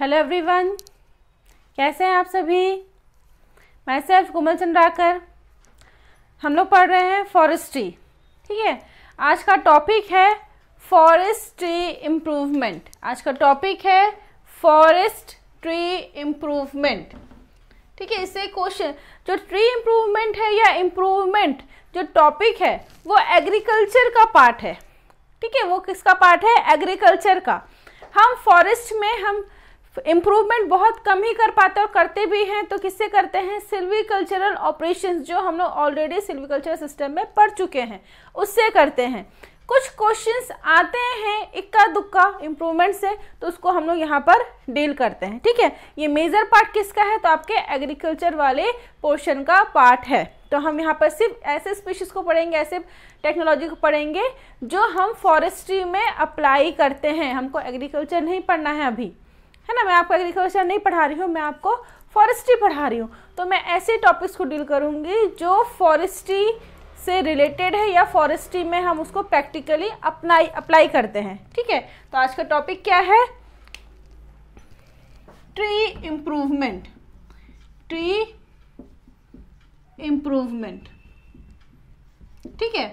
hello everyone कैसे हैं आप सभी मैं सेल्फ कोमल चंद्राकर हम लोग पढ़ रहे हैं फॉरेस्ट्री ठीक है आज का टॉपिक है फॉरेस्ट ट्री इम्प्रूवमेंट आज का टॉपिक है फॉरेस्ट ट्री इम्प्रूवमेंट ठीक है इससे क्वेश्चन जो ट्री इम्प्रूवमेंट है या इम्प्रूवमेंट जो टॉपिक है वो एग्रीकल्चर का पार्ट है ठीक है वो किसका पार्ट है एग्रीकल्चर का हम फॉरेस्ट में हम इम्प्रूवमेंट तो बहुत कम ही कर पाते और करते भी हैं तो किससे करते हैं सिल्वीकल्चरल ऑपरेशन जो हम लोग ऑलरेडी सिल्वीकल्चर सिस्टम में पढ़ चुके हैं उससे करते हैं कुछ क्वेश्चंस आते हैं इक्का दुक्का इम्प्रूवमेंट से तो उसको हम लोग यहाँ पर डील करते हैं ठीक है ये मेजर पार्ट किसका है तो आपके एग्रीकल्चर वाले पोर्शन का पार्ट है तो हम यहाँ पर सिर्फ ऐसे स्पीशीज को पढ़ेंगे ऐसे टेक्नोलॉजी को पढ़ेंगे जो हम फॉरेस्ट्री में अप्लाई करते हैं हमको एग्रीकल्चर नहीं पढ़ना है अभी है ना मैं आपको एग्रीकल्चर नहीं पढ़ा रही हूँ मैं आपको फॉरेस्ट्री पढ़ा रही हूँ तो मैं ऐसे टॉपिक्स को डील करूँगी जो फॉरेस्ट्री से रिलेटेड है या फॉरेस्ट्री में हम उसको प्रैक्टिकली अपनाई अप्लाई करते हैं ठीक है तो आज का टॉपिक क्या है ट्री इम्प्रूवमेंट ट्री इम्प्रूवमेंट ठीक है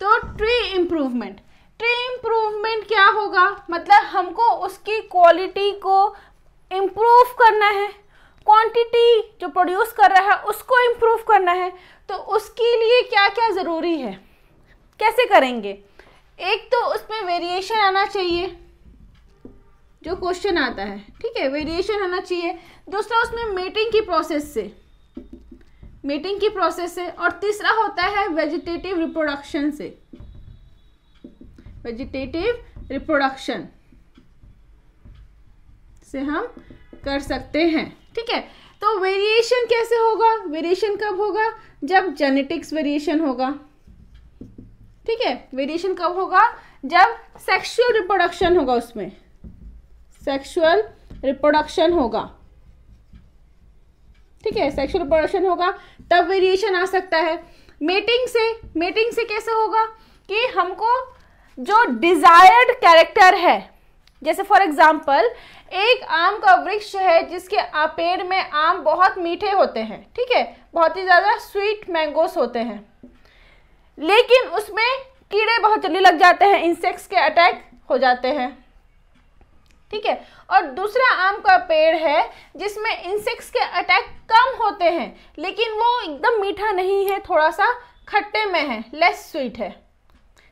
तो ट्री इम्प्रूवमेंट इम्प्रूवमेंट क्या होगा मतलब हमको उसकी क्वालिटी को इम्प्रूव करना है क्वांटिटी जो प्रोड्यूस कर रहा है उसको इम्प्रूव करना है तो उसके लिए क्या क्या ज़रूरी है कैसे करेंगे एक तो उसमें वेरिएशन आना चाहिए जो क्वेश्चन आता है ठीक है वेरिएशन आना चाहिए दूसरा उसमें मीटिंग की प्रोसेस से मीटिंग की प्रोसेस से और तीसरा होता है वेजिटेटिव रिप्रोडक्शन से वेजिटेटिव रिप्रोडक्शन से हम कर सकते हैं ठीक है तो वेरिएशन कैसे होगा वेरिएशन कब होगा जब जेनेटिक्स वेरिएशन होगा ठीक है वेरिएशन कब होगा जब सेक्सुअल रिप्रोडक्शन होगा उसमें सेक्सुअल रिप्रोडक्शन होगा ठीक है सेक्सुअल रिप्रोडक्शन होगा तब वेरिएशन आ सकता है मेटिंग से मेटिंग से कैसे होगा कि हमको जो डिजायर्ड कैरेक्टर है जैसे फॉर एग्जाम्पल एक आम का वृक्ष है जिसके पेड़ में आम बहुत मीठे होते हैं ठीक है बहुत ही ज़्यादा स्वीट मैंगोस होते हैं लेकिन उसमें कीड़े बहुत जल्दी लग जाते हैं इंसेक्ट्स के अटैक हो जाते हैं ठीक है और दूसरा आम का पेड़ है जिसमें इंसेक्ट्स के अटैक कम होते हैं लेकिन वो एकदम मीठा नहीं है थोड़ा सा खट्टे में है लेस स्वीट है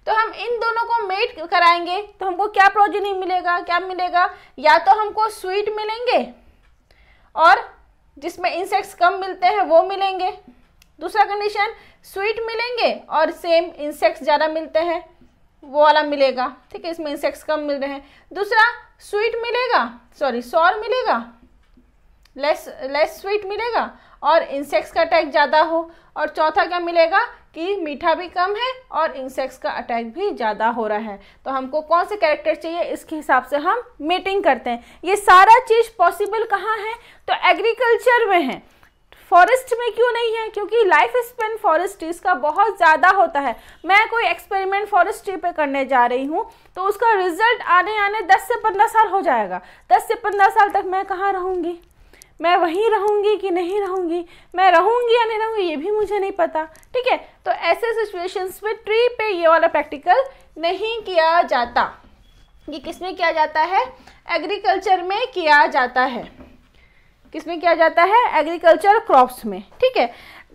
तो हम इन दोनों को मेट कराएंगे तो हमको क्या प्रोजनी मिलेगा क्या मिलेगा या तो हमको स्वीट मिलेंगे और जिसमें इंसेक्ट्स कम मिलते हैं वो मिलेंगे दूसरा कंडीशन स्वीट मिलेंगे और सेम इंसेक्ट्स ज़्यादा मिलते हैं वो वाला मिलेगा ठीक है इसमें इंसेक्ट्स कम मिल रहे हैं दूसरा स्वीट मिलेगा सॉरी सौर मिलेगा लेस लेस स्वीट मिलेगा और इंसेक्ट्स का अटैक ज़्यादा हो और चौथा क्या मिलेगा कि मीठा भी कम है और इंसेक्ट्स का अटैक भी ज़्यादा हो रहा है तो हमको कौन से कैरेक्टर चाहिए इसके हिसाब से हम मीटिंग करते हैं ये सारा चीज़ पॉसिबल कहाँ है तो एग्रीकल्चर में है फॉरेस्ट में क्यों नहीं है क्योंकि लाइफ स्पेन फॉरेस्ट्रीज का बहुत ज़्यादा होता है मैं कोई एक्सपेरिमेंट फॉरेस्ट्री पे करने जा रही हूँ तो उसका रिजल्ट आने आने 10 से 15 साल हो जाएगा 10 से 15 साल तक मैं कहाँ रहूँगी मैं वहीं रहूंगी कि नहीं रहूंगी मैं रहूंगी या नहीं रहूंगी ये भी मुझे नहीं पता ठीक है तो ऐसे सिचुएशंस में ट्री पे ये वाला प्रैक्टिकल नहीं किया जाता ये किस में किया जाता है एग्रीकल्चर में किया जाता है किस में किया जाता है एग्रीकल्चर क्रॉप्स में ठीक है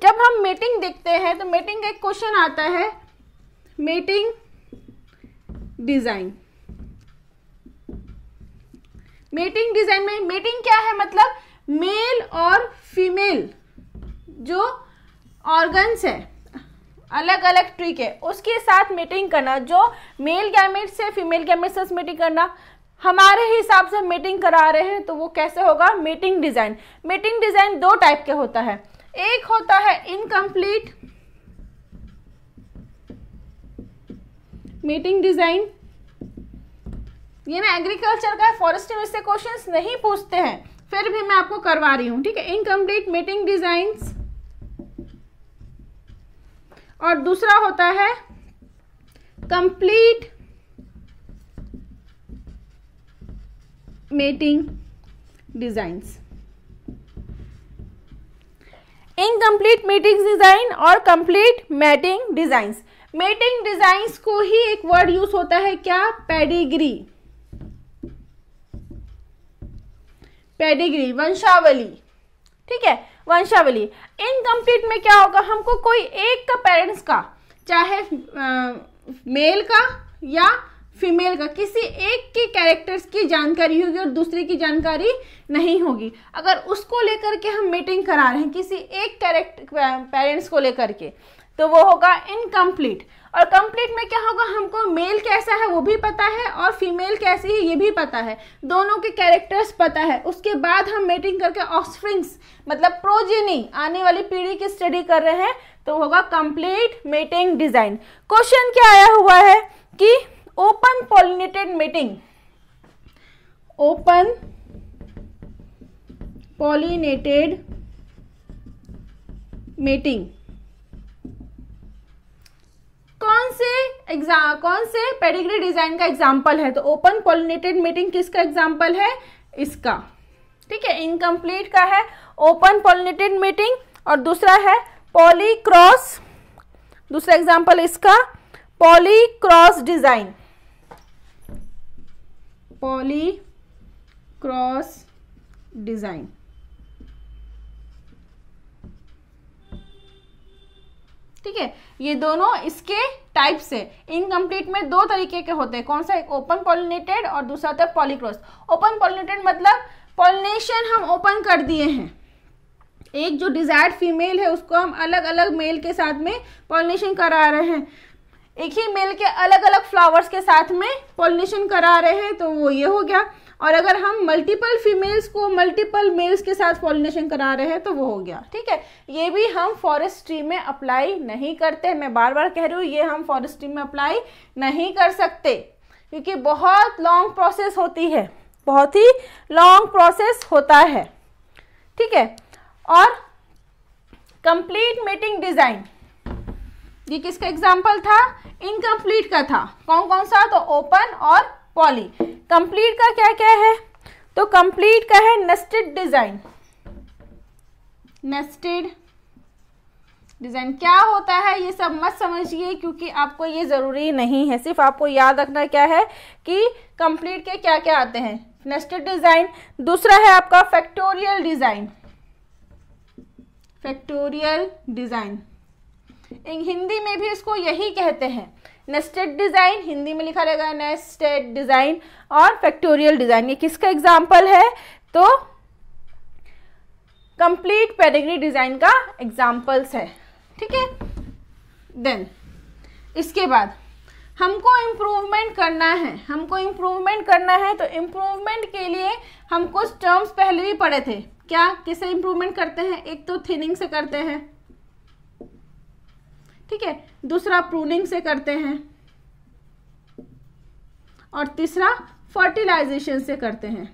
जब हम मीटिंग देखते हैं तो मीटिंग का एक क्वेश्चन आता है मीटिंग डिज़ाइन मीटिंग डिज़ाइन में मीटिंग क्या है मतलब मेल और फीमेल जो ऑर्गन्स है अलग अलग ट्रिक है उसके साथ मीटिंग करना जो मेल गैमेट से फीमेल गैमेट से मीटिंग करना हमारे हिसाब से मीटिंग करा रहे हैं तो वो कैसे होगा मीटिंग डिज़ाइन मीटिंग डिज़ाइन दो टाइप के होता है एक होता है इनकम्प्लीट मीटिंग डिज़ाइन ये ना एग्रीकल्चर का फॉरेस्ट्री में से क्वेश्चंस नहीं पूछते हैं फिर भी मैं आपको करवा रही हूं ठीक है इनकम्प्लीट मीटिंग डिजाइन और दूसरा होता है complete mating designs incomplete mating design और complete mating designs mating designs को ही एक वर्ड यूज होता है क्या पेडिग्री पेडिग्री वंशावली ठीक है वंशावली इनकम्प्लीट में क्या होगा हमको कोई एक का पेरेंट्स का चाहे मेल का या फीमेल का किसी एक के कैरेक्टर्स की जानकारी होगी और दूसरे की जानकारी नहीं होगी अगर उसको लेकर के हम मीटिंग करा रहे हैं किसी एक कैरेक्टर पेरेंट्स को लेकर के तो वो होगा इनकम्प्लीट और कंप्लीट में क्या होगा हमको मेल कैसा है वो भी पता है और फीमेल कैसी है ये भी पता है दोनों के कैरेक्टर्स पता है उसके बाद हम मेटिंग करके ऑफस्प्रिंग्स मतलब प्रोजेनी आने वाली पीढ़ी की स्टडी कर रहे हैं तो होगा कंप्लीट मेटिंग डिजाइन क्वेश्चन क्या आया हुआ है कि open pollinated mating open pollinated mating कौन से एग्जाम कौन से पेडिग्री डिजाइन का एग्जाम्पल है तो ओपन पॉलिनेटेड मीटिंग किसका एग्जाम्पल है इसका ठीक है इनकम्प्लीट का है ओपन पॉलिनेटेड मीटिंग और दूसरा है पॉलीक्रॉस दूसरा एग्जाम्पल इसका polycross design polycross design ठीक है ये दोनों इसके टाइप्स है इनकम्प्लीट में दो तरीके के होते हैं कौन सा एक ओपन पॉलिनेटेड और दूसरा होता है पॉलीक्रॉस ओपन पॉलिनेटेड मतलब पॉलिनेशन हम ओपन कर दिए हैं एक जो डिजायर्ड फीमेल है उसको हम अलग अलग मेल के साथ में पॉलिनेशन करा रहे हैं एक ही मेल के अलग अलग फ्लावर्स के साथ में पॉलिनेशन करा रहे हैं तो वो ये हो गया और अगर हम मल्टीपल फीमेल्स को मल्टीपल मेल्स के साथ पॉलिनेशन करा रहे हैं तो वो हो गया ठीक है ये भी हम फॉरेस्ट्री में अप्लाई नहीं करते मैं बार बार कह रही हूँ ये हम फॉरेस्ट्री में अप्लाई नहीं कर सकते क्योंकि बहुत लॉन्ग प्रोसेस होती है बहुत ही लॉन्ग प्रोसेस होता है ठीक है और कंप्लीट मेटिंग डिज़ाइन ये किसका एग्जाम्पल था इनकम्प्लीट का था कौन कौन सा तो ओपन और पॉली कंप्लीट का क्या क्या है तो कंप्लीट का है नेस्टेड डिजाइन नेस्टेड डिज़ाइन क्या होता है ये सब मत समझिए क्योंकि आपको ये ज़रूरी नहीं है सिर्फ आपको याद रखना क्या है कि कंप्लीट के क्या क्या आते हैं नेस्टेड डिज़ाइन दूसरा है आपका factorial design factorial design Hindi में भी इसको यही कहते हैं नेस्टेड डिज़ाइन हिंदी में लिखा रहेगा नेस्टेड डिज़ाइन और फैक्टोरियल डिज़ाइन ये किसका एग्जाम्पल है तो कंप्लीट पेडिग्री डिज़ाइन का एग्जाम्पल्स है ठीक है देन इसके बाद हमको इम्प्रूवमेंट करना है हमको इम्प्रूवमेंट करना है तो इम्प्रूवमेंट के लिए हम कुछ टर्म्स पहले भी पढ़े थे क्या किसे इम्प्रूवमेंट करते हैं एक तो थिनिंग से करते हैं ठीक है दूसरा प्रूनिंग से करते हैं और तीसरा फर्टिलाइजेशन से करते हैं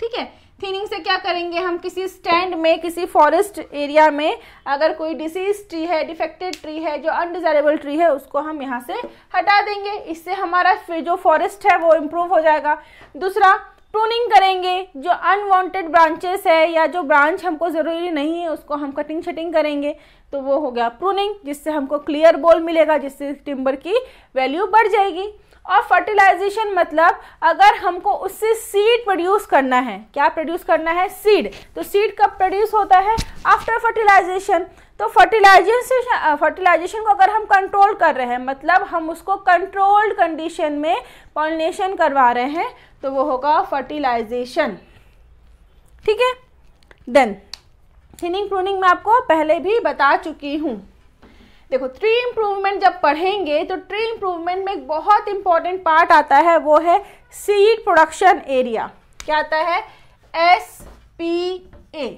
ठीक है थीनिंग से क्या करेंगे हम किसी स्टैंड में किसी फॉरेस्ट एरिया में अगर कोई डिसीज ट्री है डिफेक्टेड ट्री है जो अनडिजायरेबल ट्री है उसको हम यहाँ से हटा देंगे इससे हमारा जो फॉरेस्ट है वो इम्प्रूव हो जाएगा दूसरा प्रूनिंग करेंगे जो अनवांटेड ब्रांचेस है या जो ब्रांच हमको ज़रूरी नहीं है उसको हम कटिंग शटिंग करेंगे तो वो हो गया प्रूनिंग जिससे हमको क्लियर बोल मिलेगा जिससे टिम्बर की वैल्यू बढ़ जाएगी और फर्टिलाइजेशन मतलब अगर हमको उससे सीड प्रोड्यूस करना है क्या प्रोड्यूस करना है सीड तो सीड कब प्रोड्यूस होता है आफ्टर फर्टिलाइजेशन तो फर्टिलाइजेशन फर्टिलाइजेशन को अगर हम कंट्रोल कर रहे हैं मतलब हम उसको कंट्रोल्ड कंडीशन में पॉलिनेशन करवा रहे हैं तो वो होगा फर्टिलाइजेशन ठीक है देन थिनिंग प्रूनिंग में आपको पहले भी बता चुकी हूँ देखो ट्री इम्प्रूवमेंट जब पढ़ेंगे तो ट्री इम्प्रूवमेंट में एक बहुत इंपॉर्टेंट पार्ट आता है वो है सीड प्रोडक्शन एरिया क्या आता है एस पी ए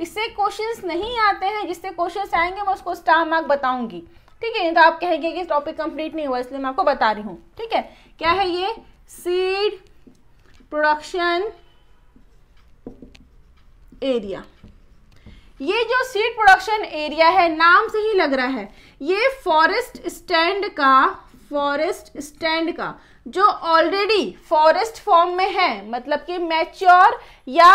इससे क्वेश्चंस नहीं आते हैं जिससे क्वेश्चंस आएंगे मैं उसको स्टार मार्क बताऊंगी ठीक है तो आप कहेंगे कि टॉपिक कंप्लीट नहीं हुआ इसलिए मैं आपको बता रही हूँ ठीक है क्या है ये सीड प्रोडक्शन एरिया ये जो सीड प्रोडक्शन एरिया है नाम से ही लग रहा है ये फॉरेस्ट स्टैंड का फॉरेस्ट स्टैंड का जो ऑलरेडी फॉरेस्ट फॉर्म में है मतलब कि मैच्योर या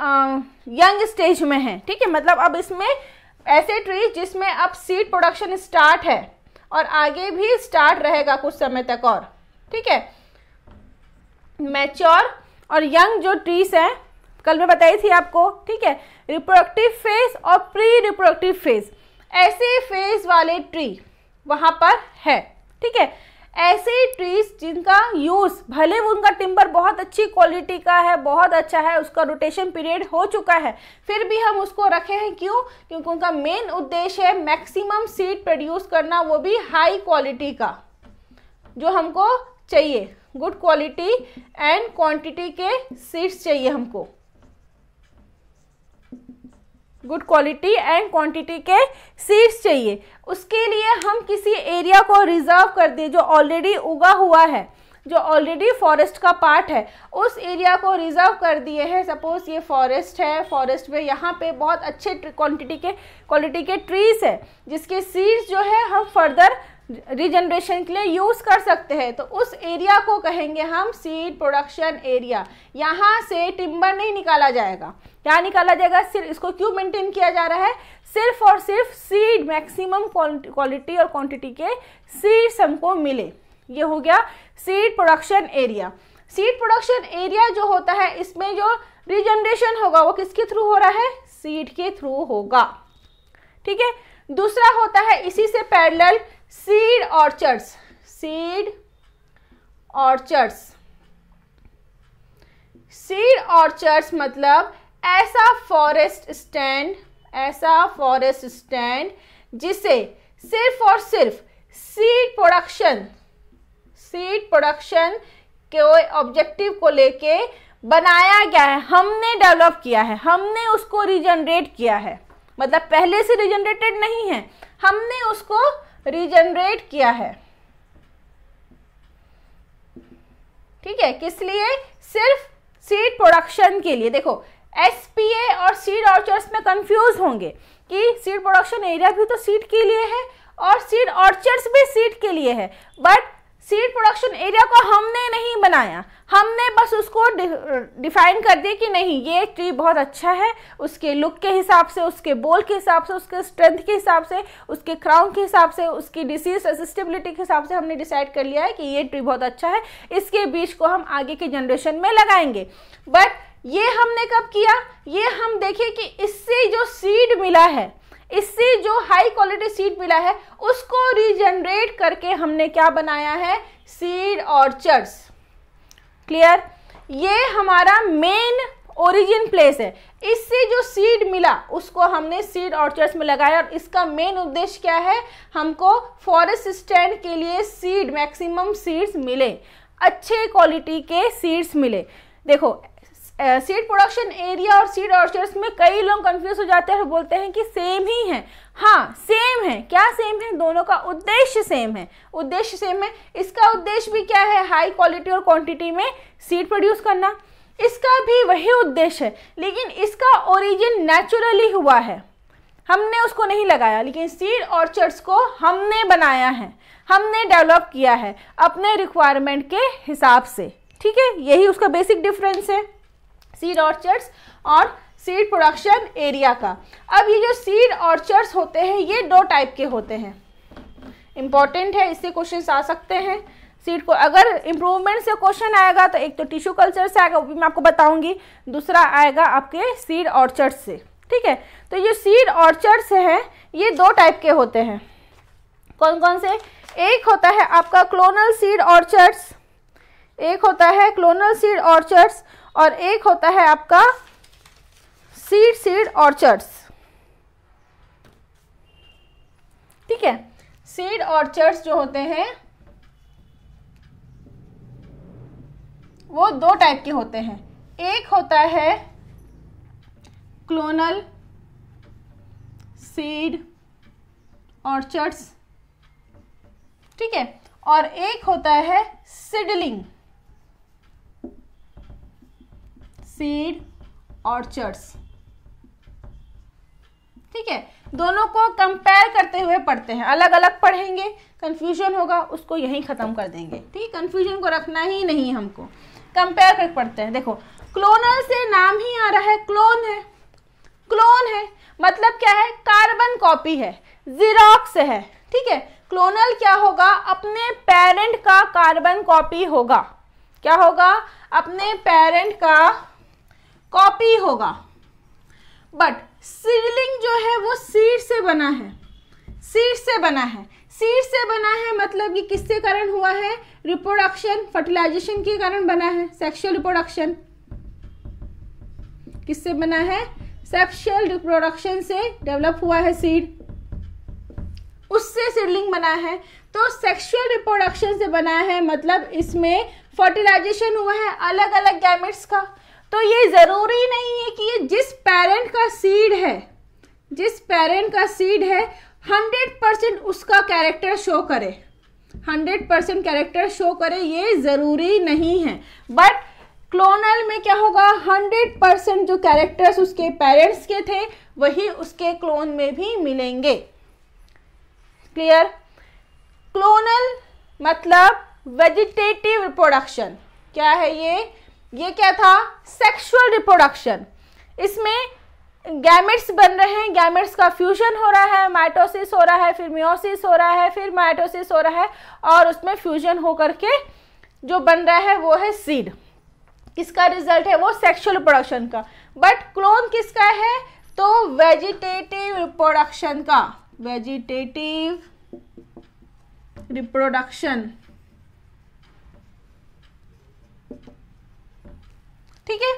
यंग स्टेज में है ठीक है मतलब अब इसमें ऐसे ट्रीज जिसमें अब सीड प्रोडक्शन स्टार्ट है और आगे भी स्टार्ट रहेगा कुछ समय तक और ठीक है मैच्योर और यंग जो ट्रीज हैं कल मैं बताई थी आपको ठीक है रिप्रोडक्टिव फेज और प्री रिप्रोडक्टिव फेज ऐसे फेज वाले ट्री वहां पर है ठीक है ऐसे ट्रीज जिनका यूज़ भले वो उनका टिम्बर बहुत अच्छी क्वालिटी का है बहुत अच्छा है उसका रोटेशन पीरियड हो चुका है फिर भी हम उसको रखे हैं क्यों क्योंकि उनका मेन उद्देश्य है मैक्सिमम सीड प्रोड्यूस करना वो भी हाई क्वालिटी का जो हमको चाहिए गुड क्वालिटी एंड क्वांटिटी के सीड्स चाहिए हमको गुड क्वालिटी एंड क्वांटिटी के सीड्स चाहिए उसके लिए हम किसी एरिया को रिजर्व कर दें जो ऑलरेडी उगा हुआ है जो ऑलरेडी फॉरेस्ट का पार्ट है उस एरिया को रिजर्व कर दिए हैं सपोज़ ये फॉरेस्ट है फॉरेस्ट में यहाँ पे बहुत अच्छे क्वांटिटी के क्वालिटी के ट्रीज़ है जिसके सीड्स जो है हम फर्दर रिजनरेशन के लिए यूज़ कर सकते हैं तो उस एरिया को कहेंगे हम सीड प्रोडक्शन एरिया यहाँ से टिम्बर नहीं निकाला जाएगा क्या निकाला जाएगा सिर्फ इसको क्यों मेंटेन किया जा रहा है सिर्फ और सिर्फ सीड मैक्सिमम क्वालिटी और क्वांटिटी के सीड्स हमको मिले ये हो गया seed production area seed production area जो होता है इसमें जो रिजनरेशन होगा वो किसके थ्रू हो रहा है सीड के थ्रू होगा ठीक है दूसरा होता है इसी से parallel seed orchards seed orchards seed orchards मतलब ऐसा फॉरेस्ट स्टैंड ऐसा फॉरेस्ट स्टैंड जिसे सिर्फ और सिर्फ सीड प्रोडक्शन सीड प्रोडक्शन के ऑब्जेक्टिव को लेके बनाया गया है हमने डेवलप किया है हमने उसको रिजनरेट किया है मतलब पहले से रिजनरेटेड नहीं है हमने उसको रिजनरेट किया है ठीक है किस लिए सिर्फ सीड प्रोडक्शन के लिए देखो एसपीए और सीड ऑर्चर्स में कंफ्यूज होंगे कि सीड प्रोडक्शन एरिया भी तो सीड के लिए है और सीड ऑर्चर्स भी सीड के लिए है बट सीड प्रोडक्शन एरिया को हमने नहीं बनाया हमने बस उसको डिफाइन कर दिया कि नहीं ये ट्री बहुत अच्छा है उसके लुक के हिसाब से उसके बोल के हिसाब से उसके स्ट्रेंथ के हिसाब से उसके क्राउन के हिसाब से उसकी डिसीज रेजिस्टेबिलिटी के हिसाब से हमने डिसाइड कर लिया है कि ये ट्री बहुत अच्छा है इसके बीज को हम आगे के जनरेशन में लगाएंगे बट ये हमने कब किया ये हम देखें कि इससे जो सीड मिला है इससे जो हाई क्वालिटी सीड मिला है उसको रिजनरेट करके हमने क्या बनाया है सीड ऑर्चर्ड्स क्लियर ये हमारा मेन ओरिजिन प्लेस है इससे जो सीड मिला उसको हमने सीड ऑर्चर्ड्स में लगाया और इसका मेन उद्देश्य क्या है हमको फॉरेस्ट स्टैंड के लिए सीड मैक्सिमम सीड्स मिले अच्छे क्वालिटी के सीड्स मिले देखो सीड प्रोडक्शन एरिया और सीड ऑर्चर्ड्स में कई लोग कंफ्यूज हो जाते हैं और बोलते हैं कि सेम ही है हाँ सेम है क्या सेम है दोनों का उद्देश्य सेम है उद्देश्य सेम है इसका उद्देश्य भी क्या है हाई क्वालिटी और क्वांटिटी में सीड प्रोड्यूस करना इसका भी वही उद्देश्य है लेकिन इसका ओरिजिन नेचुरली हुआ है हमने उसको नहीं लगाया लेकिन सीड ऑर्चर्ड्स को हमने बनाया है हमने डेवलप किया है अपने रिक्वायरमेंट के हिसाब से ठीक है यही उसका बेसिक डिफरेंस है सीड ऑर्चर्ड्स और सीड प्रोडक्शन एरिया का अब ये जो सीड ऑर्चर्ड्स होते हैं ये दो टाइप के होते हैं इम्पॉर्टेंट है इससे क्वेश्चन आ सकते हैं सीड को अगर इम्प्रूवमेंट से क्वेश्चन आएगा तो एक तो टिश्यू कल्चर से आएगा वो भी मैं आपको बताऊंगी दूसरा आएगा आपके सीड ऑर्चर्ड से ठीक है तो ये सीड ऑर्चर्ड्स हैं ये दो टाइप के होते हैं कौन कौन से एक होता है आपका क्लोनल सीड ऑर्चर्ड्स एक होता है क्लोनल सीड ऑर्चर्ड्स और एक होता है आपका सीड सीड ऑर्चर्ड्स ठीक है सीड ऑर्चर्ड्स जो होते हैं वो दो टाइप के होते हैं एक होता है क्लोनल सीड ऑर्चर्ड्स ठीक है और एक होता है सिडलिंग सीड ऑर्चर्ड्स ठीक है दोनों को कंपेयर करते हुए पढ़ते हैं अलग अलग पढ़ेंगे कंफ्यूजन होगा उसको यहीं ख़त्म कर देंगे ठीक है कंफ्यूजन को रखना ही नहीं हमको कंपेयर कर पढ़ते हैं देखो क्लोनल से नाम ही आ रहा है क्लोन है क्लोन है मतलब क्या है कार्बन कॉपी है जीरोक्स है ठीक है क्लोनल क्या होगा अपने पेरेंट का कार्बन कॉपी होगा क्या होगा अपने पेरेंट का कॉपी होगा बट सीडलिंग जो है वो सीड से बना है सीड से बना है सीड से बना है मतलब कि किसके कारण हुआ है रिप्रोडक्शन फर्टिलाइजेशन के कारण बना है सेक्सुअल रिप्रोडक्शन किससे बना है सेक्सुअल रिप्रोडक्शन से डेवलप हुआ है सीड उससे सीडलिंग बना है तो सेक्सुअल रिप्रोडक्शन से बना है मतलब इसमें फर्टिलाइजेशन हुआ है अलग अलग गैमेट्स का तो ये ज़रूरी नहीं है कि ये जिस पेरेंट का सीड है जिस पेरेंट का सीड है हंड्रेड परसेंट उसका कैरेक्टर शो करे हंड्रेड परसेंट कैरेक्टर शो करे ये ज़रूरी नहीं है बट क्लोनल में क्या होगा हंड्रेड परसेंट जो कैरेक्टर्स उसके पेरेंट्स के थे वही उसके क्लोन में भी मिलेंगे क्लियर क्लोनल मतलब वेजिटेटिव रिप्रोडक्शन क्या है ये ये क्या था सेक्सुअल रिप्रोडक्शन इसमें गैमेट्स बन रहे हैं गैमेट्स का फ्यूजन हो रहा है माइटोसिस हो रहा है फिर मियोसिस हो रहा है फिर माइटोसिस हो रहा है और उसमें फ्यूजन होकर के जो बन रहा है वो है सीड किसका रिजल्ट है वो सेक्सुअल रिप्रोडक्शन का बट क्लोन किसका है तो वेजिटेटिव रिप्रोडक्शन का वेजिटेटिव रिप्रोडक्शन ठीक है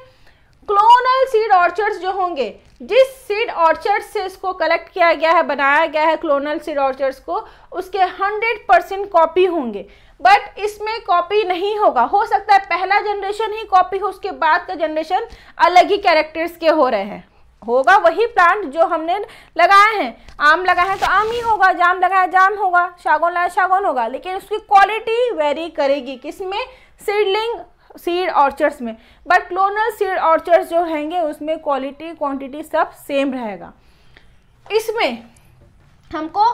क्लोनल सीड ऑर्चर्ड्स जो होंगे जिस सीड ऑर्चर्ड से इसको कलेक्ट किया गया है बनाया गया है क्लोनल सीड ऑर्चर्ड्स को उसके 100 परसेंट कॉपी होंगे बट इसमें कॉपी नहीं होगा हो सकता है पहला जनरेशन ही कॉपी हो उसके बाद का जनरेशन अलग ही कैरेक्टर्स के हो रहे हैं होगा वही प्लांट जो हमने लगाए हैं आम लगाए हैं तो आम ही होगा जाम लगाए जाम होगा सागौन लगाए सागौन होगा लेकिन उसकी क्वालिटी वेरी करेगी किसमें सीडलिंग सीड ऑर्चर्ड्स में बट क्लोनल सीड ऑर्चर्स जो रहेंगे उसमें क्वालिटी क्वांटिटी सब सेम रहेगा इसमें हमको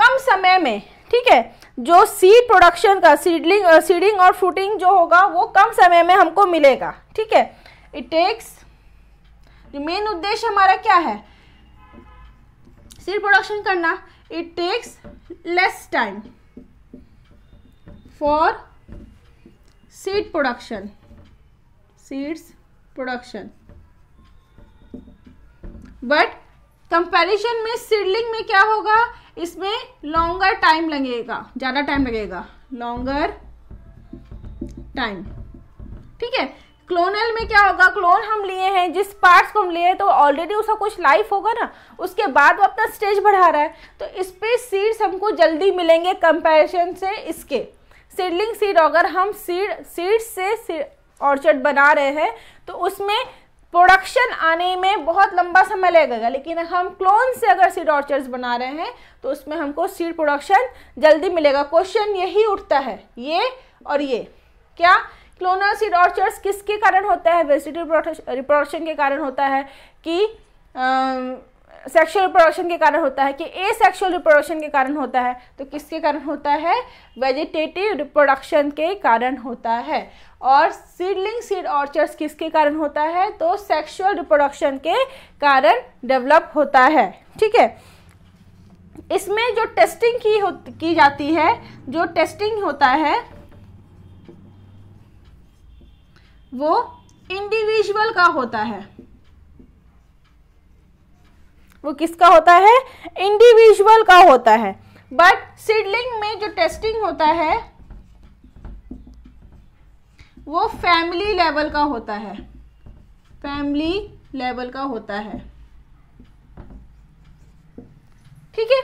कम समय में ठीक है जो सीड प्रोडक्शन का सीडलिंग सीडिंग और फ्रूटिंग जो होगा वो कम समय में हमको मिलेगा ठीक है इट टेक्स मेन उद्देश्य हमारा क्या है सीड प्रोडक्शन करना it takes less time for seed production seeds production but comparison में सीडलिंग में क्या होगा इसमें लॉन्गर टाइम लगेगा ज़्यादा टाइम लगेगा लॉन्गर टाइम ठीक है क्लोनल में क्या होगा क्लोन हम लिए हैं जिस पार्ट्स को हम लिए तो ऑलरेडी उसका कुछ लाइफ होगा ना उसके बाद वो अपना स्टेज बढ़ा रहा है तो इस पर सीड्स हमको जल्दी मिलेंगे कंपेरिजन से इसके सीडलिंग सीड अगर हम सीड सीड से ऑर्चर्ड बना रहे हैं तो उसमें प्रोडक्शन आने में बहुत लंबा समय लगेगा लेकिन हम क्लोन से अगर सीड ऑर्चर्स बना रहे हैं तो उसमें हमको सीड प्रोडक्शन जल्दी मिलेगा क्वेश्चन यही उठता है ये और ये क्या क्लोनल सीड ऑर्चर्स किसके कारण होता है वेजिटेबल रिप्रोडक्शन के कारण होता है कि सेक्सुअल रिप्रोडक्शन के कारण होता है कि ए सेक्सुअल रिप्रोडक्शन के कारण होता है तो किसके कारण होता है वेजिटेटिव रिप्रोडक्शन के कारण होता है और सीडलिंग सीड ऑर्चर्स किसके कारण होता है तो सेक्सुअल रिप्रोडक्शन के कारण डेवलप होता है ठीक है इसमें जो टेस्टिंग की हो की जाती है जो टेस्टिंग होता है वो इंडिविजुअल का होता है वो किसका होता है इंडिविजुअल का होता है बट सीडलिंग में जो टेस्टिंग होता है वो फैमिली लेवल का होता है फैमिली लेवल का होता है ठीक है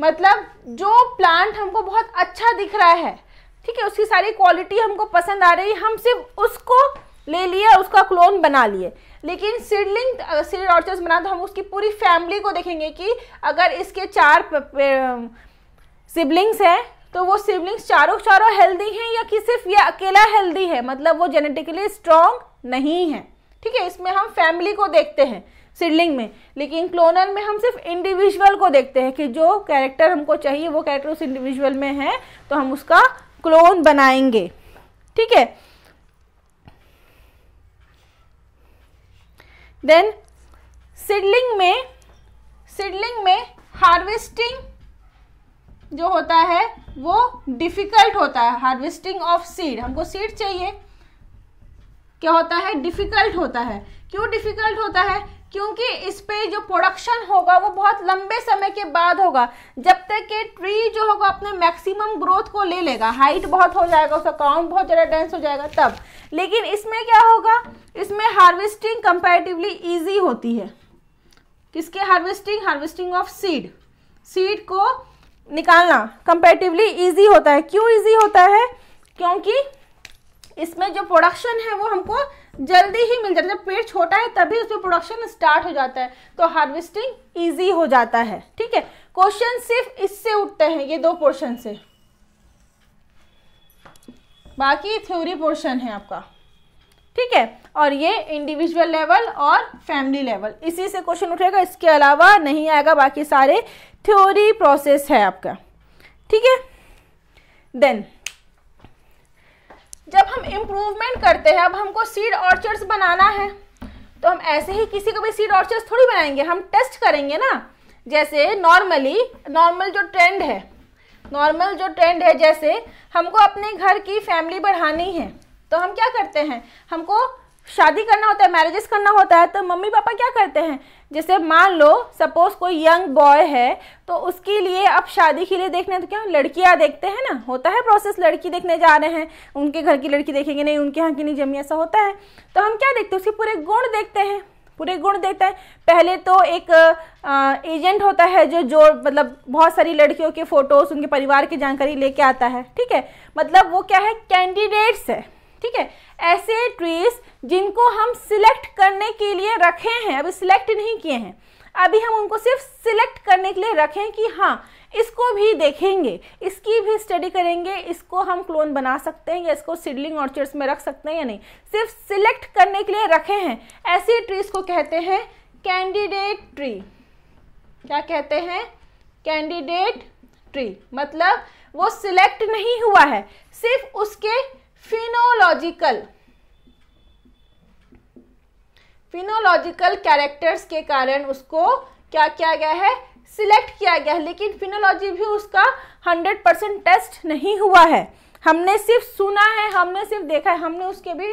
मतलब जो प्लांट हमको बहुत अच्छा दिख रहा है ठीक है उसकी सारी क्वालिटी हमको पसंद आ रही है हम सिर्फ उसको ले लिए उसका क्लोन बना लिए लेकिन सीडलिंग सीड ऑर्चर्स बना तो हम उसकी पूरी फैमिली को देखेंगे कि अगर इसके चार सिबलिंग्स हैं तो वो सिबलिंग्स चारों चारों हेल्दी हैं या कि सिर्फ ये अकेला हेल्दी है मतलब वो जेनेटिकली स्ट्रॉन्ग नहीं है ठीक है इसमें हम फैमिली को देखते हैं सिडलिंग में लेकिन क्लोनल में हम सिर्फ इंडिविजुअल को देखते हैं कि जो कैरेक्टर हमको चाहिए वो कैरेक्टर उस इंडिविजुअल में है तो हम उसका क्लोन बनाएंगे ठीक है देन सिडलिंग में सिडलिंग में हार्वेस्टिंग जो होता है वो डिफिकल्ट होता है हार्वेस्टिंग ऑफ सीड हमको सीड चाहिए क्या होता है डिफिकल्ट होता है क्यों डिफिकल्ट होता है क्योंकि इस पे जो प्रोडक्शन होगा वो बहुत लंबे समय के बाद होगा जब तक कि ट्री जो होगा अपने मैक्सिमम ग्रोथ को ले लेगा हाइट बहुत हो जाएगा उसका काउंट बहुत ज़्यादा डेंस हो जाएगा तब लेकिन इसमें क्या होगा इसमें हार्वेस्टिंग कंपेरेटिवली ईजी होती है किसके harvesting harvesting of seed seed को निकालना कंपेरेटिवली ईजी होता है क्यों ईजी होता है क्योंकि इसमें जो प्रोडक्शन है वो हमको जल्दी ही मिल जाता है जब पेड़ छोटा है तभी उसमें प्रोडक्शन स्टार्ट हो जाता है तो हार्वेस्टिंग ईजी हो जाता है ठीक है क्वेश्चन सिर्फ इससे उठते हैं ये दो पोर्शन से बाकी थ्योरी पोर्शन है आपका ठीक है और ये इंडिविजुअल लेवल और फैमिली लेवल इसी से क्वेश्चन उठेगा इसके अलावा नहीं आएगा बाकी सारे थ्योरी प्रोसेस है आपका ठीक है देन जब हम इम्प्रूवमेंट करते हैं अब हमको सीड ऑर्चर्ड्स बनाना है तो हम ऐसे ही किसी को भी सीड ऑर्चर्ड्स थोड़ी बनाएंगे हम टेस्ट करेंगे ना जैसे नॉर्मली नॉर्मल जो ट्रेंड है नॉर्मल जो ट्रेंड है जैसे हमको अपने घर की फैमिली बढ़ानी है तो हम क्या करते हैं हमको शादी करना होता है मैरिजेस करना होता है तो मम्मी पापा क्या करते हैं जैसे मान लो सपोज कोई यंग बॉय है तो उसके लिए अब शादी के लिए देखने तो क्या लड़कियाँ देखते हैं ना होता है प्रोसेस लड़की देखने जा रहे हैं उनके घर की लड़की देखेंगे नहीं उनके यहाँ की नहीं जमी ऐसा होता है तो हम क्या देखते हैं उसके पूरे गुण देखते हैं पूरे गुण देखते हैं पहले तो एक आ, एजेंट होता है जो जो मतलब बहुत सारी लड़कियों के फ़ोटोज़ उनके परिवार की जानकारी लेके आता है ठीक है मतलब वो क्या है कैंडिडेट्स है ठीक है ऐसे ट्रीज जिनको हम सिलेक्ट करने के लिए रखे हैं अभी सिलेक्ट नहीं किए हैं अभी हम उनको सिर्फ सिलेक्ट करने के लिए रखें कि हाँ इसको भी देखेंगे इसकी भी स्टडी करेंगे इसको हम क्लोन बना सकते हैं या इसको सीडलिंग ऑर्चर्ड्स में रख सकते हैं या नहीं सिर्फ सिलेक्ट करने के लिए रखे हैं ऐसे ट्रीज को कहते हैं कैंडिडेट ट्री क्या कहते हैं कैंडिडेट ट्री मतलब वो सिलेक्ट नहीं हुआ है सिर्फ उसके फिनोलॉजिकल फिनोलॉजिकल कैरेक्टर्स के कारण उसको क्या किया गया है सिलेक्ट किया गया है लेकिन फिनोलॉजी भी उसका 100 परसेंट टेस्ट नहीं हुआ है हमने सिर्फ सुना है हमने सिर्फ देखा है हमने उसके भी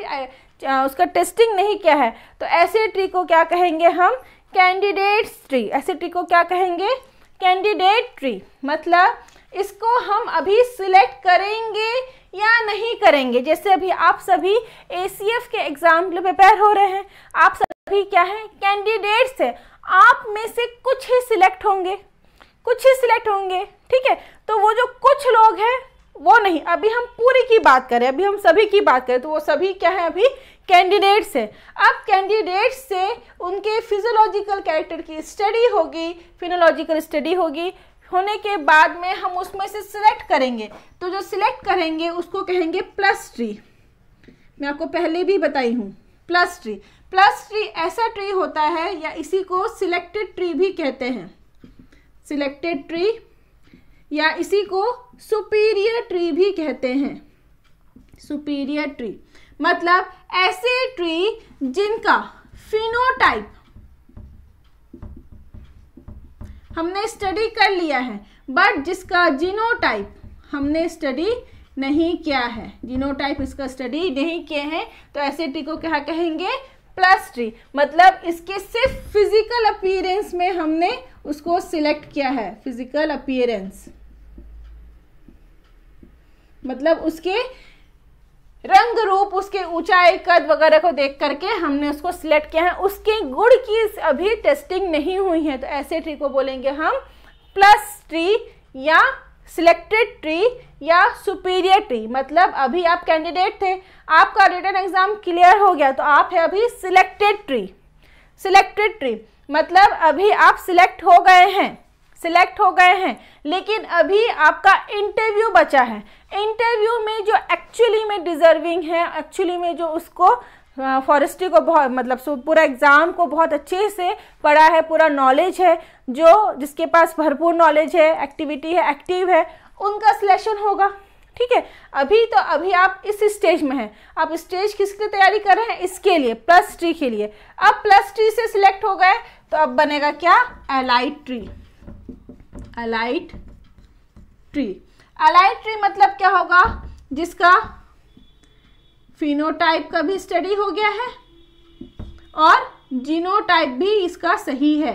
उसका टेस्टिंग नहीं किया है तो ऐसे ट्री को क्या कहेंगे हम कैंडिडेट ट्री ऐसे ट्री को क्या कहेंगे कैंडिडेट ट्री मतलब इसको हम अभी सिलेक्ट करेंगे या नहीं करेंगे जैसे अभी आप सभी ए के एग्ज़ाम के लिए प्रिपेयर हो रहे हैं आप सभी क्या है कैंडिडेट्स हैं आप में से कुछ ही सिलेक्ट होंगे कुछ ही सिलेक्ट होंगे ठीक है तो वो जो कुछ लोग हैं वो नहीं अभी हम पूरी की बात करें अभी हम सभी की बात करें तो वो सभी क्या है अभी कैंडिडेट्स हैं अब कैंडिडेट्स से उनके फिजियोलॉजिकल कैरेक्टर की स्टडी होगी फिनोलॉजिकल स्टडी होगी होने के बाद में हम उसमें से सिलेक्ट करेंगे तो जो सिलेक्ट करेंगे उसको कहेंगे प्लस ट्री मैं आपको पहले भी बताई हूँ प्लस ट्री प्लस ट्री ऐसा ट्री होता है या इसी को सिलेक्टेड ट्री भी कहते हैं सिलेक्टेड ट्री या इसी को सुपीरियर ट्री भी कहते हैं सुपीरियर ट्री मतलब ऐसे ट्री जिनका फिनोटाइप हमने स्टडी कर लिया है बट जिसका जीनोटाइप हमने स्टडी नहीं किया है जीनोटाइप इसका स्टडी नहीं किए हैं तो ऐसे ट्री को क्या कहेंगे प्लस ट्री मतलब इसके सिर्फ फिजिकल अपीयरेंस में हमने उसको सिलेक्ट किया है फिजिकल अपीयरेंस मतलब उसके रंग रूप उसके ऊंचाई कद वगैरह को देख करके हमने उसको सिलेक्ट किया है उसके गुड़ की अभी टेस्टिंग नहीं हुई है तो ऐसे ट्री को बोलेंगे हम प्लस ट्री या सिलेक्टेड ट्री या सुपीरियर ट्री मतलब अभी आप कैंडिडेट थे आपका रिटर्न एग्जाम क्लियर हो गया तो आप है अभी सिलेक्टेड ट्री सिलेक्टेड ट्री मतलब अभी आप सिलेक्ट हो गए हैं सिलेक्ट हो गए हैं लेकिन अभी आपका इंटरव्यू बचा है इंटरव्यू में जो एक्चुअली में डिजर्विंग है एक्चुअली में जो उसको फॉरेस्ट्री को बहुत मतलब पूरा एग्ज़ाम को बहुत अच्छे से पढ़ा है पूरा नॉलेज है जो जिसके पास भरपूर नॉलेज है एक्टिविटी है एक्टिव है उनका सिलेक्शन होगा ठीक है अभी तो अभी आप इस स्टेज में हैं आप स्टेज किसकी तैयारी कर रहे हैं इसके लिए प्लस ट्री के लिए अब प्लस ट्री से सिलेक्ट हो गए तो अब बनेगा क्या elite tree elite tree elite tree मतलब क्या होगा जिसका फिनोटाइप का भी स्टडी हो गया है और जीनोटाइप भी इसका सही है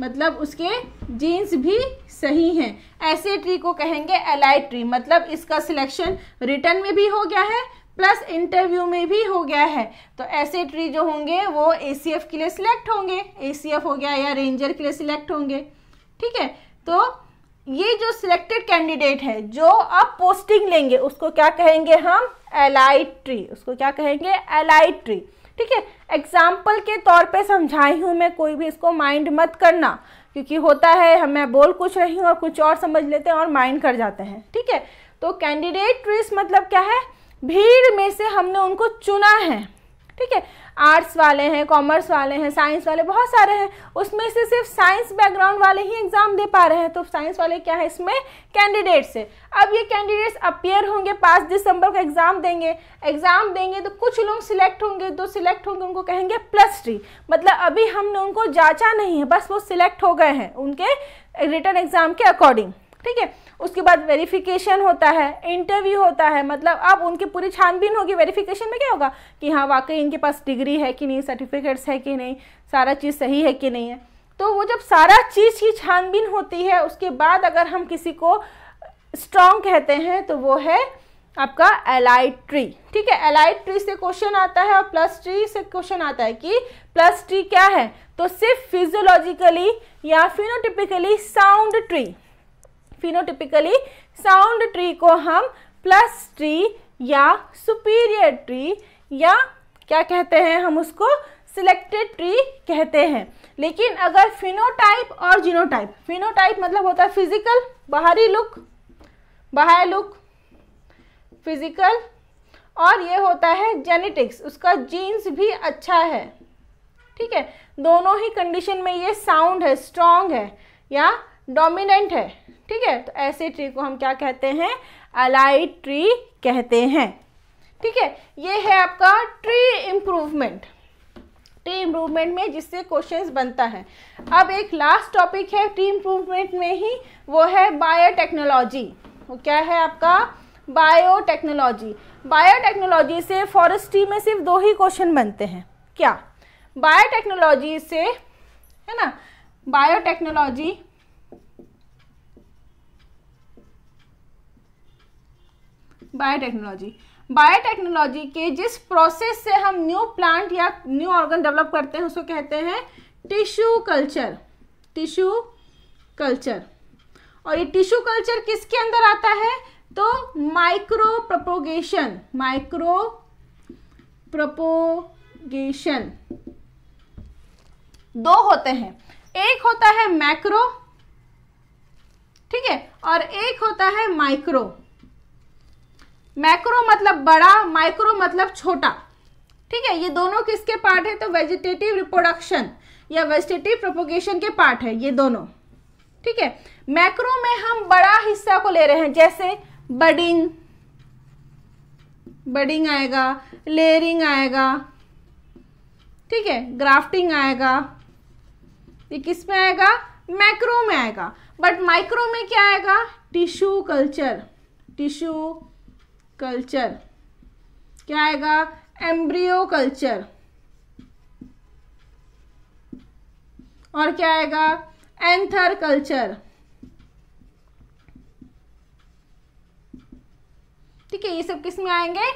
मतलब उसके जीन्स भी सही हैं ऐसे ट्री को कहेंगे अलाइट ट्री मतलब इसका सिलेक्शन रिटर्न में भी हो गया है प्लस इंटरव्यू में भी हो गया है तो ऐसे ट्री जो होंगे वो ए के लिए सिलेक्ट होंगे ए हो गया या रेंजर के लिए सिलेक्ट होंगे ठीक है तो ये जो सिलेक्टेड कैंडिडेट है जो अब पोस्टिंग लेंगे उसको क्या कहेंगे हम एलाइट ट्री उसको क्या कहेंगे एलाइट ट्री ठीक है एग्जाम्पल के तौर पे समझाई हूँ मैं कोई भी इसको माइंड मत करना क्योंकि होता है हम मैं बोल कुछ रही हूँ और कुछ और समझ लेते हैं और माइंड कर जाते हैं ठीक है तो कैंडिडेट ट्रीज मतलब क्या है भीड़ में से हमने उनको चुना है ठीक है आर्ट्स वाले हैं कॉमर्स वाले हैं साइंस वाले बहुत सारे हैं उसमें से सिर्फ साइंस बैकग्राउंड वाले ही एग्ज़ाम दे पा रहे हैं तो साइंस वाले क्या है इसमें कैंडिडेट्स है अब ये कैंडिडेट्स अपेयर होंगे पाँच दिसंबर को एग्ज़ाम देंगे एग्ज़ाम देंगे तो कुछ लोग सिलेक्ट होंगे तो सिलेक्ट होंगे उनको कहेंगे प्लस थ्री मतलब अभी हमने उनको जाँचा नहीं है बस वो सिलेक्ट हो गए हैं उनके रिटर्न एग्ज़ाम के अकॉर्डिंग ठीक है उसके बाद वेरिफिकेशन होता है इंटरव्यू होता है मतलब अब उनकी पूरी छानबीन होगी वेरिफिकेशन में क्या होगा कि हाँ वाकई इनके पास डिग्री है कि नहीं सर्टिफिकेट्स है कि नहीं सारा चीज़ सही है कि नहीं है तो वो जब सारा चीज़ की छानबीन होती है उसके बाद अगर हम किसी को स्ट्रॉन्ग कहते हैं तो वो है आपका एलाइड ट्री ठीक है एलाइड ट्री से क्वेश्चन आता है और प्लस ट्री से क्वेश्चन आता है कि प्लस ट्री क्या है तो सिर्फ फिजियोलॉजिकली या phenotypically sound tree phenotypically sound tree को हम प्लस ट्री या सुपीरियर ट्री या क्या कहते हैं हम उसको सिलेक्टेड ट्री कहते हैं लेकिन अगर फिनोटाइप और जीनोटाइप फिनोटाइप मतलब होता है फिजिकल बाहरी लुक बाहर लुक फिजिकल और ये होता है जेनेटिक्स उसका जीन्स भी अच्छा है ठीक है दोनों ही कंडीशन में ये साउंड है स्ट्रॉन्ग है या डोमिनेंट है ठीक है तो ऐसे ट्री को हम क्या कहते हैं अलाइड ट्री कहते हैं ठीक है ये है आपका ट्री इम्प्रूवमेंट ट्री इम्प्रूवमेंट में जिससे क्वेश्चन बनता है अब एक लास्ट टॉपिक है ट्री इम्प्रूवमेंट में ही वो है बायोटेक्नोलॉजी वो क्या है आपका बायोटेक्नोलॉजी बायोटेक्नोलॉजी से फॉरेस्ट्री में सिर्फ दो ही क्वेश्चन बनते हैं क्या बायोटेक्नोलॉजी से है ना बायोटेक्नोलॉजी बायोटेक्नोलॉजी बायोटेक्नोलॉजी के जिस प्रोसेस से हम न्यू प्लांट या न्यू ऑर्गन डेवलप करते हैं उसको कहते हैं टिश्यू कल्चर टिश्यू कल्चर और ये टिश्यू कल्चर किसके अंदर आता है तो माइक्रो प्रपोगेशन माइक्रो प्रपोगेशन दो होते हैं एक होता है मैक्रो ठीक है और एक होता है माइक्रो मैक्रो मतलब बड़ा माइक्रो मतलब छोटा ठीक है ये दोनों किसके पार्ट है तो वेजिटेटिव रिप्रोडक्शन या वेजिटेटिव प्रोपोगेशन के पार्ट है ये दोनों ठीक है मैक्रो में हम बड़ा हिस्सा को ले रहे हैं जैसे बडिंग बडिंग आएगा लेयरिंग आएगा ठीक है ग्राफ्टिंग आएगा ये किस में आएगा मैक्रो में आएगा बट माइक्रो में क्या आएगा टिश्यू कल्चर टिश्यू कल्चर क्या आएगा एम्ब्रियो कल्चर और क्या आएगा एंथर कल्चर ठीक है ये सब किस में आएंगे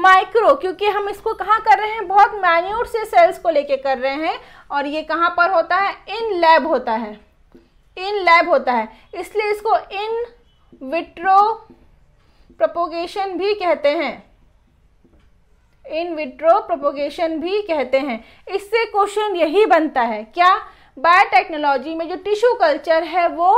माइक्रो क्योंकि हम इसको कहाँ कर रहे हैं बहुत मैन्यूट से सेल्स को लेके कर रहे हैं और ये कहाँ पर होता है इन लैब होता है इन लैब होता है इसलिए इसको इन विट्रो प्रोपोगेशन भी कहते हैं इन विट्रो प्रोपोगेशन भी कहते हैं इससे क्वेश्चन यही बनता है क्या बायोटेक्नोलॉजी में जो टिश्यू कल्चर है वो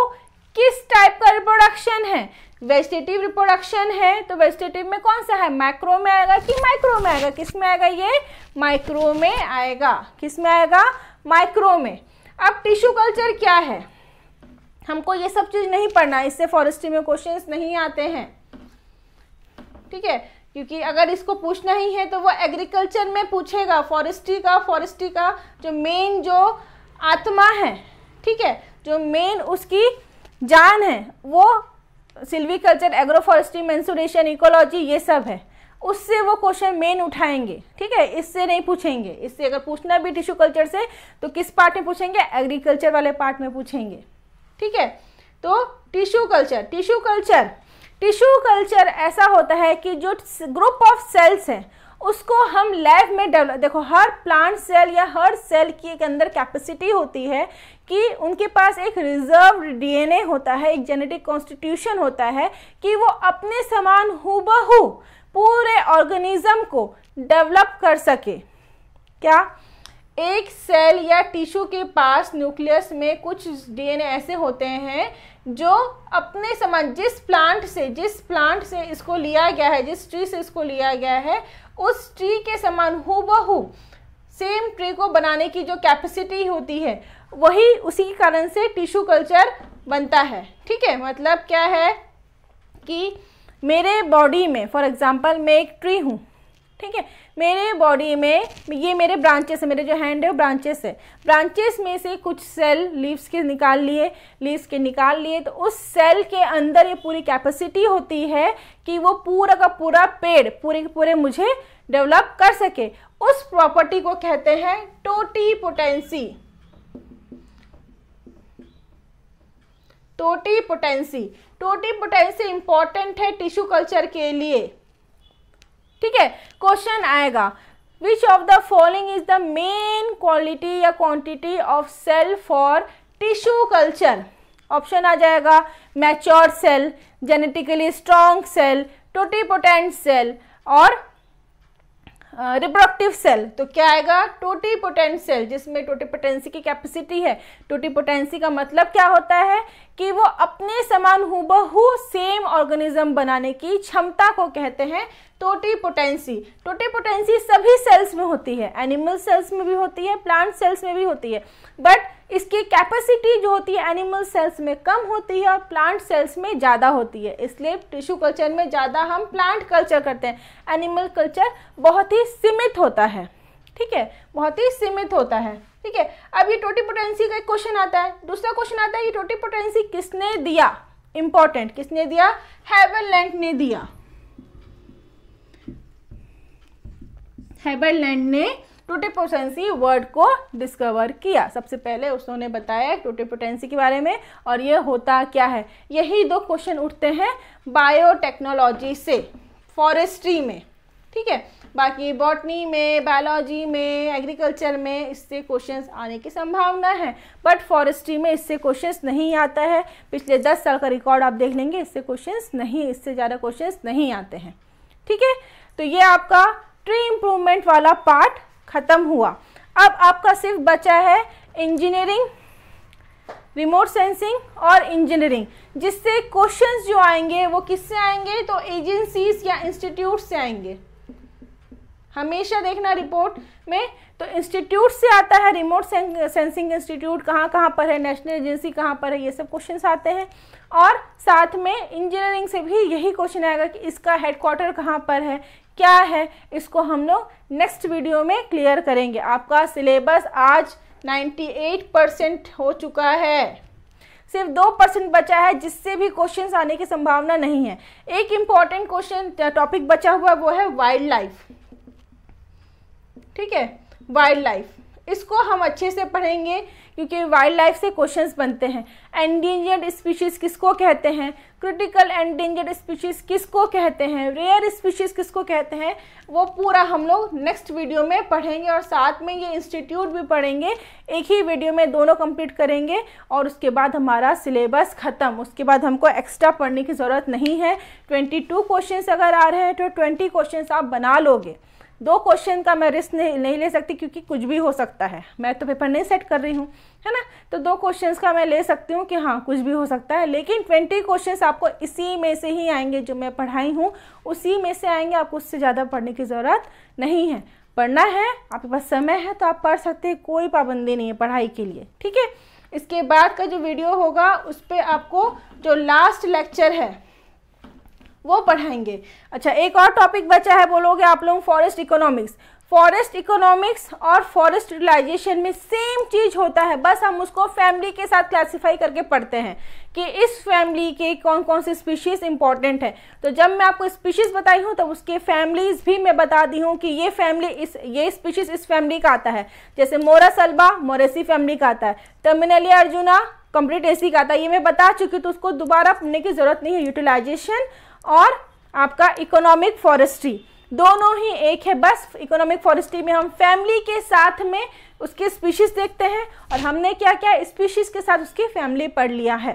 किस टाइप का रिप्रोडक्शन है वेजिटेटिव रिप्रोडक्शन है तो वेजिटेटिव में कौन सा है माइक्रो में आएगा कि माइक्रो में आएगा किस में आएगा ये माइक्रो में आएगा किस में आएगा माइक्रो में अब टिश्यू कल्चर क्या है हमको ये सब चीज़ नहीं पढ़ना इससे फॉरेस्ट्री में क्वेश्चंस नहीं आते हैं ठीक है क्योंकि अगर इसको पूछना ही है तो वो एग्रीकल्चर में पूछेगा फॉरेस्ट्री का फॉरेस्ट्री का जो मेन जो आत्मा है ठीक है जो मेन उसकी जान है वो silviculture agroforestry mensuration ecology ये सब है उससे वो क्वेश्चन मेन उठाएंगे ठीक है इससे नहीं पूछेंगे इससे अगर पूछना भी टिश्यू कल्चर से तो किस पार्ट में पूछेंगे एग्रीकल्चर वाले पार्ट में पूछेंगे ठीक है तो tissue culture tissue culture tissue culture ऐसा होता है कि जो ग्रुप ऑफ सेल्स हैं उसको हम लैब में डेवलप देखो हर प्लांट सेल या हर सेल की एक अंदर कैपेसिटी होती है कि उनके पास एक रिजर्व डीएनए होता है एक जेनेटिक कॉन्स्टिट्यूशन होता है कि वो अपने समान हूबहू पूरे ऑर्गेनिज्म को डेवलप कर सके क्या एक सेल या टिश्यू के पास न्यूक्लियस में कुछ डीएनए ऐसे होते हैं जो अपने समान जिस प्लांट से जिस प्लांट से इसको लिया गया है जिस ट्री से इसको लिया गया है उस ट्री के समान हु बहू सेम ट्री को बनाने की जो कैपेसिटी होती है वही उसी कारण से टिश्यू कल्चर बनता है ठीक है मतलब क्या है कि मेरे बॉडी में फॉर एग्जांपल मैं एक ट्री हूँ ठीक है मेरे बॉडी में ये मेरे ब्रांचेस है मेरे जो हैंड है वो ब्रांचेस है ब्रांचेस में से कुछ सेल लीव्स के निकाल लिए लीव्स के निकाल लिए तो उस सेल के अंदर ये पूरी कैपेसिटी होती है कि वो पूरा का पूरा पेड़ पूरे के पूरे मुझे डेवलप कर सके उस प्रॉपर्टी को कहते हैं टोटी totipotency totipotency totipotency important है टिश्यू कल्चर के लिए ठीक है क्वेश्चन आएगा which of the following is the main quality या quantity of cell for tissue culture option आ जाएगा mature cell genetically strong cell potent cell और रिप्रोडक्टिव सेल तो क्या आएगा टोटी पोटेंशियल जिसमें टोटी पोटेंसी की कैपेसिटी है टोटी पोटेंसी का मतलब क्या होता है कि वो अपने समान बहु सेम ऑर्गेनिज्म बनाने की क्षमता को कहते हैं टोटी पोटेंसी टोटी पोटेंसी सभी सेल्स में होती है एनिमल सेल्स में भी होती है प्लांट सेल्स में भी होती है बट इसकी कैपेसिटी जो होती है एनिमल सेल्स में कम होती है और प्लांट सेल्स में ज़्यादा होती है इसलिए टिश्यू कल्चर में ज़्यादा हम प्लांट कल्चर करते हैं एनिमल कल्चर बहुत ही सीमित होता है ठीक है बहुत ही सीमित होता है ठीक है अब ये टोटी पोटेंसी का एक क्वेश्चन आता है दूसरा क्वेश्चन आता है ये टोटी पोटेंसी किसने दिया इंपॉर्टेंट किसने दिया हैबरलैंड ने दिया लैंड ने टोटेपोटेंसी वर्ड को डिस्कवर किया सबसे पहले उसने बताया टोटेपोटेंसी के बारे में और ये होता क्या है यही दो क्वेश्चन उठते हैं बायोटेक्नोलॉजी से फॉरेस्ट्री में ठीक है बाकी बॉटनी में बायोलॉजी में एग्रीकल्चर में इससे क्वेश्चंस आने की संभावना है बट फॉरेस्ट्री में इससे क्वेश्चंस नहीं आता है पिछले दस साल का रिकॉर्ड आप देख लेंगे इससे क्वेश्चंस नहीं इससे ज़्यादा क्वेश्चंस नहीं आते हैं ठीक है तो ये आपका ट्री इम्प्रूवमेंट वाला पार्ट ख़त्म हुआ अब आपका सिर्फ बचा है इंजीनियरिंग रिमोट सेंसिंग और इंजीनियरिंग जिससे क्वेश्चंस जो आएंगे वो किससे आएंगे तो एजेंसीज या इंस्टीट्यूट से आएंगे हमेशा देखना रिपोर्ट में तो इंस्टीट्यूट से आता है रिमोट सेंसिंग इंस्टीट्यूट कहाँ कहाँ पर है नेशनल एजेंसी कहाँ पर है ये सब क्वेश्चन आते हैं और साथ में इंजीनियरिंग से भी यही क्वेश्चन आएगा कि इसका हेडक्वार्टर कहाँ पर है क्या है इसको हम लोग नेक्स्ट वीडियो में क्लियर करेंगे आपका सिलेबस आज 98 परसेंट हो चुका है सिर्फ दो परसेंट बचा है जिससे भी क्वेश्चन आने की संभावना नहीं है एक इम्पॉर्टेंट क्वेश्चन टॉपिक बचा हुआ वो है वाइल्ड लाइफ ठीक है वाइल्ड लाइफ इसको हम अच्छे से पढ़ेंगे क्योंकि वाइल्ड लाइफ से क्वेश्चन बनते हैं एंडेंजर्ड स्पीशीज़ किसको कहते हैं क्रिटिकल एंडेंजर्ड स्पीशीज़ किसको कहते हैं रेयर स्पीशीज़ किसको कहते हैं वो पूरा हम लोग नेक्स्ट वीडियो में पढ़ेंगे और साथ में ये इंस्टीट्यूट भी पढ़ेंगे एक ही वीडियो में दोनों कंप्लीट करेंगे और उसके बाद हमारा सिलेबस ख़त्म उसके बाद हमको एक्स्ट्रा पढ़ने की ज़रूरत नहीं है ट्वेंटी टू क्वेश्चन अगर आ रहे हैं तो ट्वेंटी क्वेश्चन आप बना लोगे दो क्वेश्चन का मैं रिस्क नहीं, नहीं ले सकती क्योंकि कुछ भी हो सकता है मैं तो पेपर नहीं सेट कर रही हूँ है ना तो दो क्वेश्चंस का मैं ले सकती हूँ कि हाँ कुछ भी हो सकता है लेकिन ट्वेंटी क्वेश्चंस आपको इसी में से ही आएंगे जो मैं पढ़ाई हूँ उसी में से आएंगे आपको उससे ज़्यादा पढ़ने की ज़रूरत नहीं है पढ़ना है आपके पास समय है तो आप पढ़ सकते हैं कोई पाबंदी नहीं है पढ़ाई के लिए ठीक है इसके बाद का जो वीडियो होगा उस पर आपको जो लास्ट लेक्चर है वो पढ़ाएंगे अच्छा एक और टॉपिक बचा है बोलोगे आप लोग फॉरेस्ट इकोनॉमिक्स फॉरेस्ट इकोनॉमिक्स और फॉरेस्ट रिलाइजेशन में सेम चीज होता है बस हम उसको फैमिली के साथ क्लासिफाई करके पढ़ते हैं कि इस फैमिली के कौन कौन से स्पीशीज़ इंपॉर्टेंट है तो जब मैं आपको स्पीशीज़ बताई हूँ तो उसके फैमिलीज़ भी मैं बता दी हूँ कि ये फैमिली इस ये स्पीशीज़ इस फैमिली का आता है जैसे मोरस अल्बा मोरेसी फैमिली का आता है टर्मिनली अर्जुना कंप्लीट एसी का आता है ये मैं बता चुकी तो उसको दोबारा पढ़ने की ज़रूरत नहीं है यूटिलाइजेशन और आपका इकोनॉमिक फॉरेस्ट्री दोनों ही एक है बस इकोनॉमिक फॉरेस्ट्री में हम फैमिली के साथ में उसके स्पीशीज देखते हैं और हमने क्या क्या स्पीशीज के साथ उसकी फैमिली पढ़ लिया है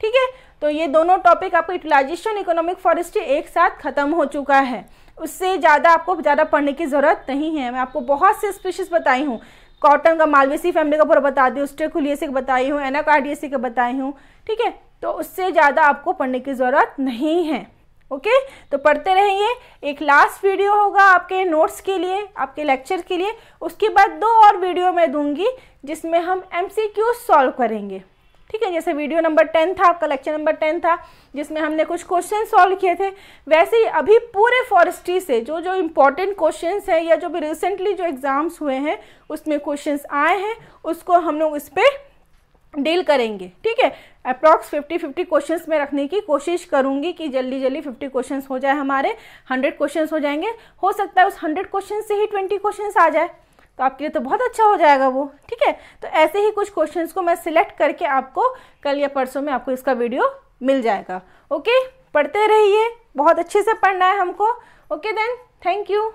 ठीक है तो ये दोनों टॉपिक आपको यूटिलाइजेशन इकोनॉमिक फॉरेस्ट्री एक साथ खत्म हो चुका है उससे ज़्यादा आपको ज़्यादा पढ़ने की ज़रूरत नहीं है मैं आपको बहुत से स्पीशीज बताई हूँ कॉटन का मालवेसी फैमिली का पूरा बता दी स्टेकुलियसी का बताई हूँ एनाकार्डियसी का बताई हूँ ठीक है तो उससे ज़्यादा आपको पढ़ने की ज़रूरत नहीं है ओके तो पढ़ते रहिए एक लास्ट वीडियो होगा आपके नोट्स के लिए आपके लेक्चर के लिए उसके बाद दो और वीडियो मैं दूंगी जिसमें हम एम सी क्यू सॉल्व करेंगे ठीक है जैसे वीडियो नंबर टेन था आपका लेक्चर नंबर टेन था जिसमें हमने कुछ क्वेश्चन सॉल्व किए थे वैसे ही अभी पूरे फॉरेस्ट्री से जो जो इम्पोर्टेंट क्वेश्चन हैं या जो भी रिसेंटली जो एग्ज़ाम्स हुए हैं उसमें क्वेश्चन आए हैं उसको हम लोग इस पर डील करेंगे ठीक है अप्रॉक्स 50 50 क्वेश्चंस में रखने की कोशिश करूंगी कि जल्दी जल्दी 50 क्वेश्चंस हो जाए हमारे 100 क्वेश्चंस हो जाएंगे हो सकता है उस 100 क्वेश्चन से ही 20 क्वेश्चंस आ जाए तो आपके लिए तो बहुत अच्छा हो जाएगा वो ठीक है तो ऐसे ही कुछ क्वेश्चंस को मैं सिलेक्ट करके आपको कल या परसों में आपको इसका वीडियो मिल जाएगा ओके पढ़ते रहिए बहुत अच्छे से पढ़ना है हमको ओके देन थैंक यू